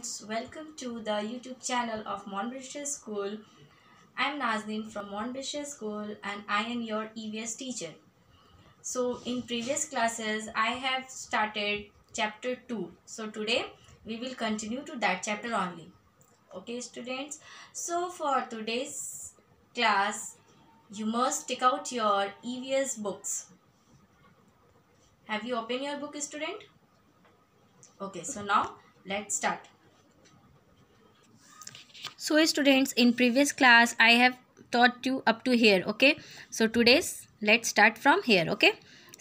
students, welcome to the YouTube channel of Monbridgeshire School. I am Nazneen from Monbridgeshire School and I am your EVS teacher. So in previous classes, I have started chapter 2. So today, we will continue to that chapter only. Okay students, so for today's class, you must take out your EVS books. Have you opened your book student? Okay, so now let's start so students in previous class i have taught you up to here okay so today's let's start from here okay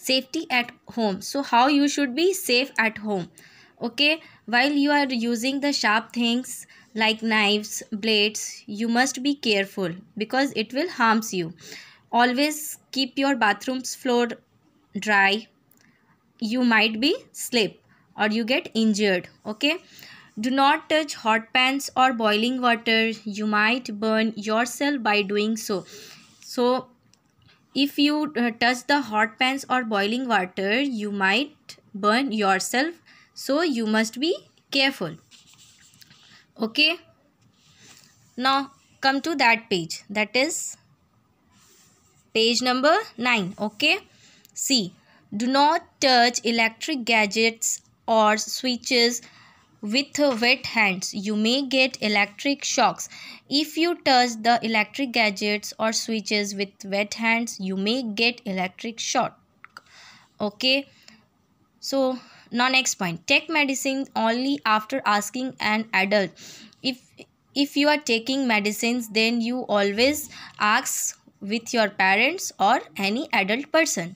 safety at home so how you should be safe at home okay while you are using the sharp things like knives blades you must be careful because it will harms you always keep your bathroom's floor dry you might be slip or you get injured okay do not touch hot pans or boiling water. You might burn yourself by doing so. So, if you uh, touch the hot pans or boiling water, you might burn yourself. So, you must be careful. Okay. Now, come to that page. That is page number 9. Okay. See. Do not touch electric gadgets or switches with wet hands. You may get electric shocks. If you touch the electric gadgets or switches with wet hands, you may get electric shock. Okay. So, now next point. Take medicine only after asking an adult. If if you are taking medicines, then you always ask with your parents or any adult person.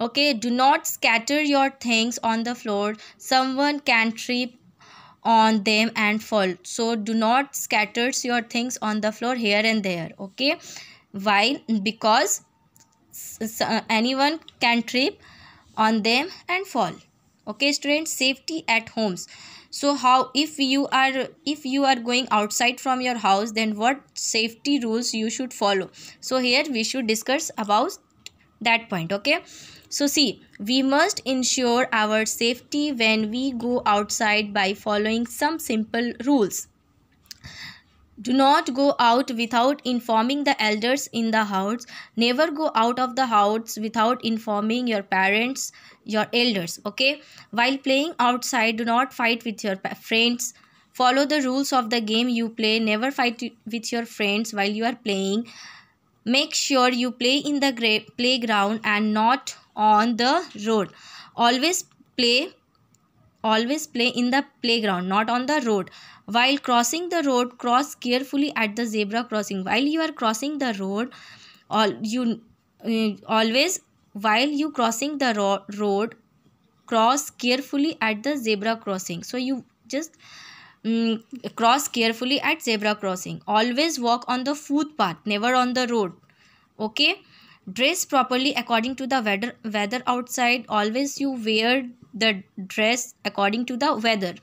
Okay, do not scatter your things on the floor. Someone can trip on them and fall so do not scatter your things on the floor here and there okay why because uh, anyone can trip on them and fall okay students safety at homes so how if you are if you are going outside from your house then what safety rules you should follow so here we should discuss about that point okay so see we must ensure our safety when we go outside by following some simple rules do not go out without informing the elders in the house. Never go out of the house without informing your parents, your elders. Okay? While playing outside, do not fight with your friends. Follow the rules of the game you play. Never fight with your friends while you are playing. Make sure you play in the playground and not on the road. Always play always play in the playground not on the road while crossing the road cross carefully at the zebra crossing while you are crossing the road all you uh, always while you crossing the ro road cross carefully at the zebra crossing so you just Mm, cross carefully at zebra crossing. Always walk on the footpath, never on the road. Okay. Dress properly according to the weather, weather outside. Always you wear the dress according to the weather.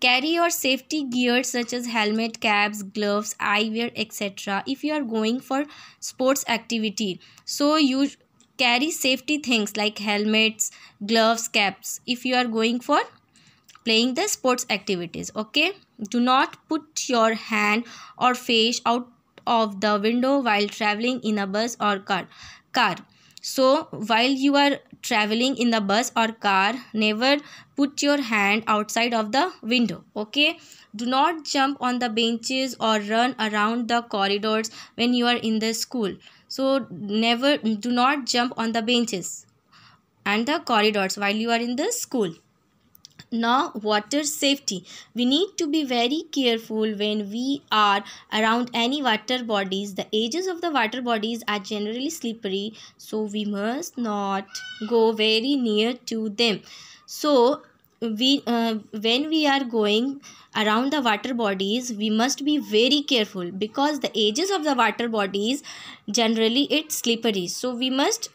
Carry your safety gear such as helmet, caps, gloves, eyewear, etc. If you are going for sports activity, so you carry safety things like helmets, gloves, caps if you are going for playing the sports activities okay do not put your hand or face out of the window while traveling in a bus or car car so while you are traveling in the bus or car never put your hand outside of the window okay do not jump on the benches or run around the corridors when you are in the school so never do not jump on the benches and the corridors while you are in the school now water safety we need to be very careful when we are around any water bodies the edges of the water bodies are generally slippery so we must not go very near to them so we uh, when we are going around the water bodies we must be very careful because the edges of the water bodies generally it's slippery so we must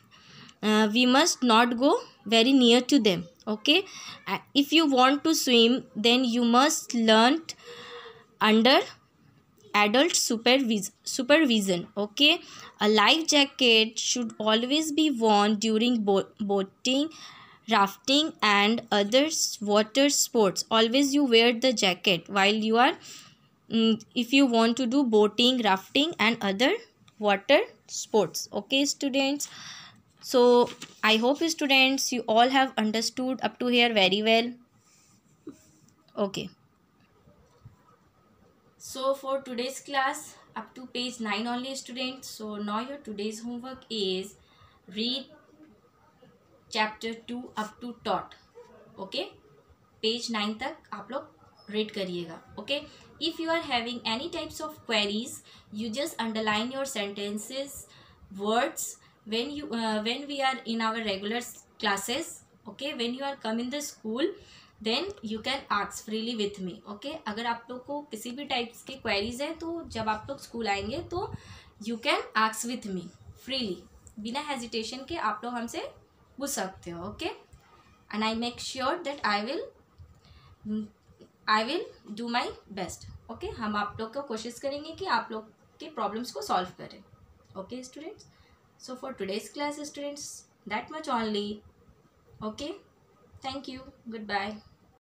uh, we must not go very near to them okay uh, if you want to swim then you must learn under adult supervision supervision okay a life jacket should always be worn during bo boating rafting and other water sports always you wear the jacket while you are mm, if you want to do boating rafting and other water sports okay students so i hope students you all have understood up to here very well okay so for today's class up to page 9 only students so now your today's homework is read chapter 2 up to tot. okay page 9 तक आप लोग read kariyega. okay if you are having any types of queries you just underline your sentences words when you uh, when we are in our regular classes okay when you are come in the school then you can ask freely with me okay अगर आप लोग को किसी भी types की queries हैं तो जब आप लोग school आएंगे तो you can ask with me freely बिना hesitation के आप लोग हमसे पूछ सकते हो okay and I make sure that I will I will do my best okay हम आप लोग को कोशिश करेंगे कि आप लोग के problems को solve करें okay students So for today's class students, that much only. Okay. Thank you. Goodbye.